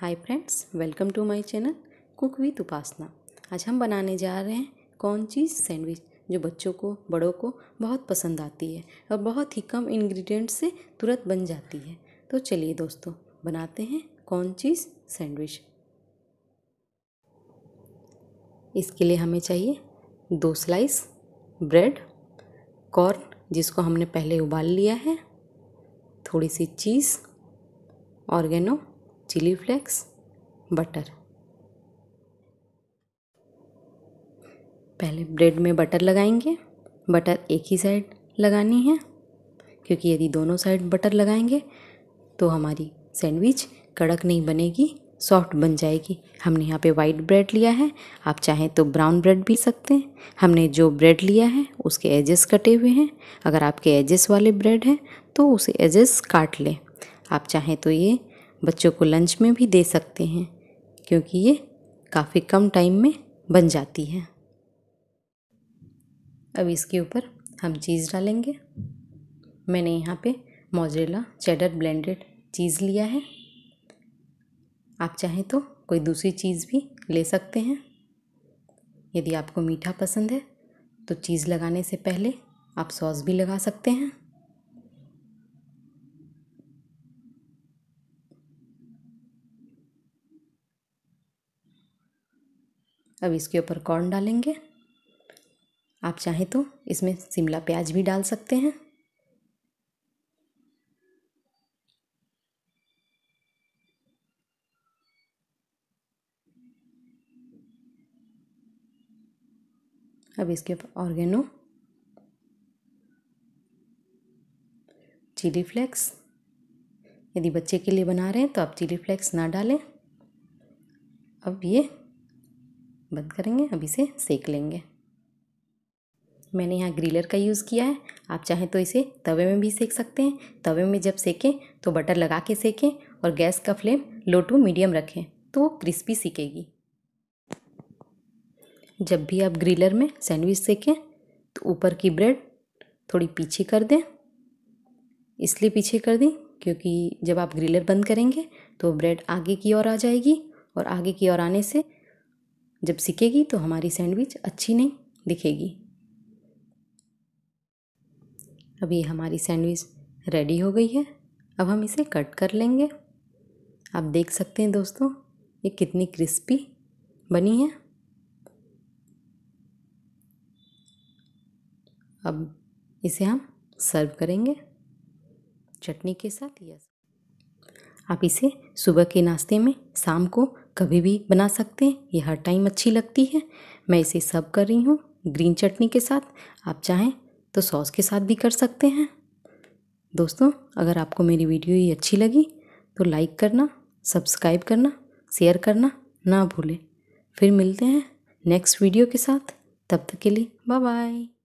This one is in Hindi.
hi friends welcome to my channel cook with Upasana आज हम बनाने जा रहे हैं कौन चीज़ सैंडविच जो बच्चों को बड़ों को बहुत पसंद आती है और बहुत ही कम इंग्रेडिएंट से तुरंत बन जाती है तो चलिए दोस्तों बनाते हैं कौन चीज़ सैंडविच इसके लिए हमें चाहिए दो स्लाइस ब्रेड कॉर्न जिसको हमने पहले उबाल लिया है थोड़ी सी cheese oregano chili flakes butter पहले ब्रेड में बटर लगाएंगे बटर एक ही साइड लगानी है क्योंकि यदि दोनों साइड बटर लगाएंगे तो हमारी सैंडविच कड़क नहीं बनेगी सॉफ्ट बन जाएगी हमने यहाँ पे वाइट ब्रेड लिया है आप चाहें तो ब्राउन ब्रेड भी सकते हैं हमने जो ब्रेड लिया है उसके एजेस कटे हुए हैं अगर आपके एजेस वाले ब्रेड हैं तो उसे एजेस काट लें आप चाहें तो ये बच्चों को लंच में भी दे सकते हैं क्योंकि ये काफ़ी कम टाइम में बन जाती है अब इसके ऊपर हम चीज़ डालेंगे मैंने यहाँ पे मोजरेला चेडर ब्लेंडेड चीज़ लिया है आप चाहें तो कोई दूसरी चीज़ भी ले सकते हैं यदि आपको मीठा पसंद है तो चीज़ लगाने से पहले आप सॉस भी लगा सकते हैं अब इसके ऊपर कॉर्न डालेंगे आप चाहें तो इसमें शिमला प्याज भी डाल सकते हैं अब इसके ऊपर ऑर्गेनो चिली फ्लेक्स यदि बच्चे के लिए बना रहे हैं तो आप चिली फ्लेक्स ना डालें अब ये बंद करेंगे अब इसे सेक लेंगे मैंने यहाँ ग्रिलर का यूज़ किया है आप चाहें तो इसे तवे में भी सेक सकते हैं तवे में जब सेकें तो बटर लगा के सेकें और गैस का फ्लेम लो टू मीडियम रखें तो वो क्रिस्पी सीखेगी जब भी आप ग्रिलर में सैंडविच सेकें तो ऊपर की ब्रेड थोड़ी पीछे कर दें इसलिए पीछे कर दें क्योंकि जब आप ग्रिलर बंद करेंगे तो ब्रेड आगे की ओर आ जाएगी और आगे की ओर आने से जब सिकेगी तो हमारी सैंडविच अच्छी नहीं दिखेगी अभी हमारी सैंडविच रेडी हो गई है अब हम इसे कट कर लेंगे आप देख सकते हैं दोस्तों ये कितनी क्रिस्पी बनी है अब इसे हम सर्व करेंगे चटनी के साथ यस आप इसे सुबह के नाश्ते में शाम को कभी भी बना सकते हैं ये हर टाइम अच्छी लगती है मैं इसे सब कर रही हूँ ग्रीन चटनी के साथ आप चाहें तो सॉस के साथ भी कर सकते हैं दोस्तों अगर आपको मेरी वीडियो ये अच्छी लगी तो लाइक करना सब्सक्राइब करना शेयर करना ना भूलें फिर मिलते हैं नेक्स्ट वीडियो के साथ तब तक के लिए बाय बाय